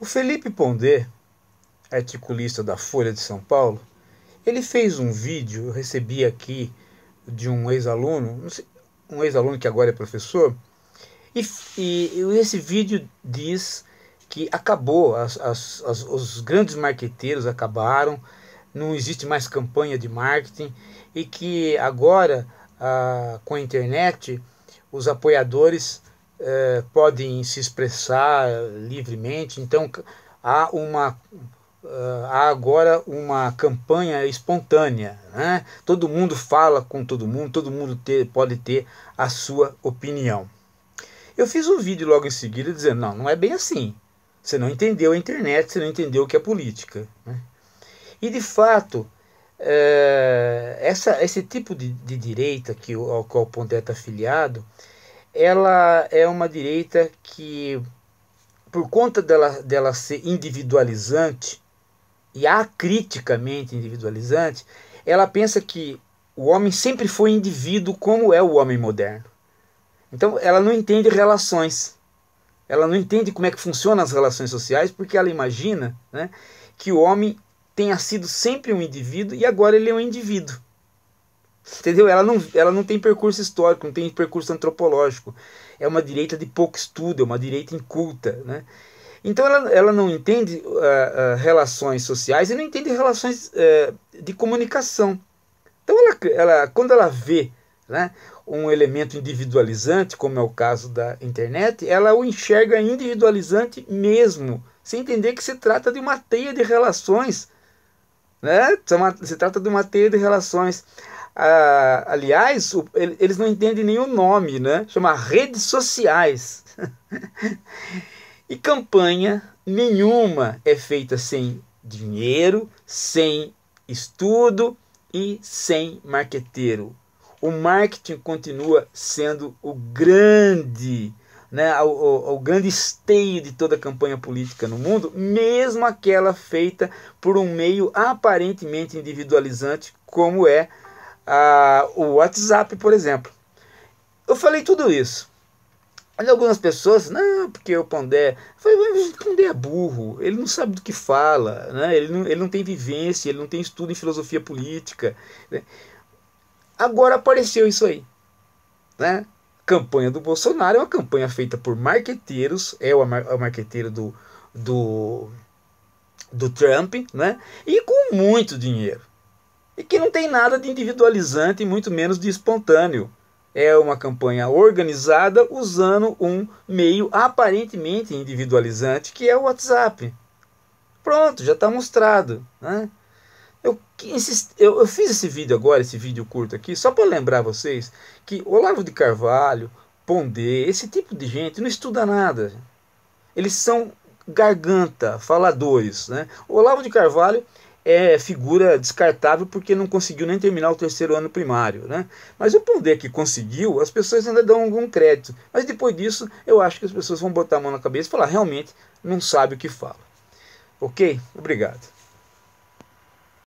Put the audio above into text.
O Felipe Pondé, articulista da Folha de São Paulo, ele fez um vídeo, eu recebi aqui de um ex-aluno, um ex-aluno que agora é professor, e, e, esse vídeo diz que acabou, as, as, as, os grandes marqueteiros acabaram, não existe mais campanha de marketing e que agora, ah, com a internet, os apoiadores é, podem se expressar livremente. Então há uma eh, há agora uma campanha espontânea, né? Todo mundo fala com todo mundo, todo mundo ter, pode ter a sua opinião. Eu fiz um vídeo logo em seguida dizendo não, não é bem assim. Você não entendeu a internet, você não entendeu o que é política. Né? E de fato é, essa, esse tipo de, de direita que, ao qual o Pondé está afiliado, ela é uma direita que, por conta dela, dela ser individualizante e acriticamente individualizante, ela pensa que o homem sempre foi indivíduo como é o homem moderno. Então ela não entende relações. Ela não entende como é que funcionam as relações sociais, porque ela imagina né, que o homem tenha sido sempre um indivíduo e agora ele é um indivíduo. Entendeu? Ela não, ela não tem percurso histórico, não tem percurso antropológico. É uma direita de pouco estudo, é uma direita inculta. Né? Então ela, ela não entende uh, uh, relações sociais e não entende relações uh, de comunicação. Então ela, ela, quando ela vê né, um elemento individualizante, como é o caso da internet, ela o enxerga individualizante mesmo, sem entender que se trata de uma teia de relações. Né? Se é trata de uma teia de relações. Ah, aliás, o, eles não entendem nenhum nome, né? Chama redes sociais. e campanha nenhuma é feita sem dinheiro, sem estudo e sem marqueteiro. O marketing continua sendo o grande, né, o, o, o grande esteio de toda a campanha política no mundo, mesmo aquela feita por um meio aparentemente individualizante, como é ah, o WhatsApp, por exemplo. Eu falei tudo isso. Aí algumas pessoas, não, porque o Pondé. Falei, o Pondé é burro, ele não sabe do que fala, né? ele, não, ele não tem vivência, ele não tem estudo em filosofia política. Né? Agora apareceu isso aí. Né? Campanha do Bolsonaro é uma campanha feita por marqueteiros, é o, mar, é o marqueteiro do, do, do Trump, né? e com muito dinheiro e que não tem nada de individualizante e muito menos de espontâneo. É uma campanha organizada usando um meio aparentemente individualizante que é o WhatsApp. Pronto, já está mostrado. Né? Eu, eu, eu, fiz esse vídeo agora, esse vídeo curto aqui, só para lembrar vocês que Olavo de Carvalho, Pondé, esse tipo de gente não estuda nada. Eles são garganta, faladores. Né? Olavo de Carvalho é figura descartável porque não conseguiu nem terminar o terceiro ano primário. Né? Mas o Pondé que conseguiu, as pessoas ainda dão algum crédito. Mas depois disso, eu acho que as pessoas vão botar a mão na cabeça e falar: realmente não sabe o que fala. Ok? Obrigado.